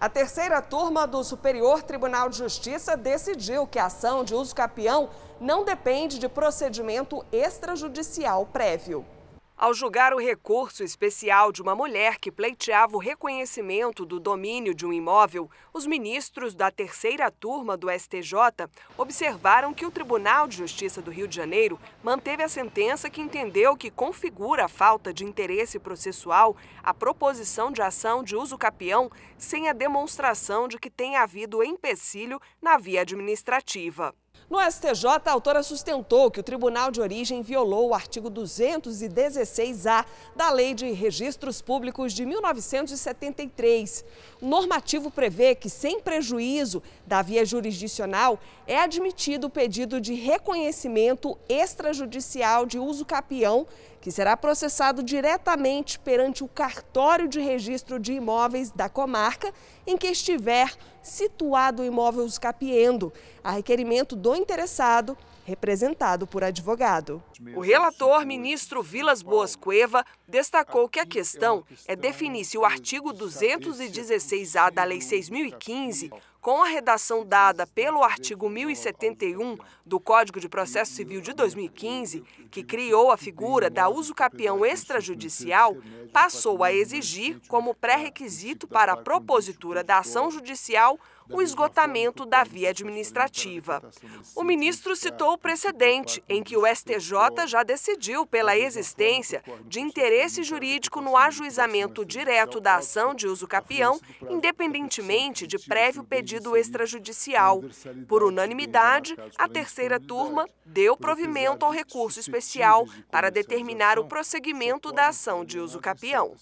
A terceira turma do Superior Tribunal de Justiça decidiu que a ação de uso capião não depende de procedimento extrajudicial prévio ao julgar o recurso especial de uma mulher que pleiteava o reconhecimento do domínio de um imóvel, os ministros da terceira turma do STJ observaram que o Tribunal de Justiça do Rio de Janeiro manteve a sentença que entendeu que configura a falta de interesse processual a proposição de ação de uso capião sem a demonstração de que tenha havido empecilho na via administrativa. No STJ, a autora sustentou que o tribunal de origem violou o artigo 216-A da Lei de Registros Públicos de 1973. O normativo prevê que, sem prejuízo da via jurisdicional, é admitido o pedido de reconhecimento extrajudicial de uso capião, que será processado diretamente perante o cartório de registro de imóveis da comarca em que estiver situado o imóvel usucapiendo, a requerimento do do interessado, representado por advogado. O relator, ministro Vilas Boas Cueva, destacou que a é questão é definir se o artigo 216-A da Lei 6.015 com a redação dada pelo artigo 1071 do Código de Processo Civil de 2015, que criou a figura da usucapião extrajudicial, passou a exigir como pré-requisito para a propositura da ação judicial o esgotamento da via administrativa. O ministro citou o precedente em que o STJ já decidiu pela existência de interesse jurídico no ajuizamento direto da ação de uso capião, independentemente de prévio pedido pedido extrajudicial. Por unanimidade, a terceira turma deu provimento ao recurso especial para determinar o prosseguimento da ação de uso capião.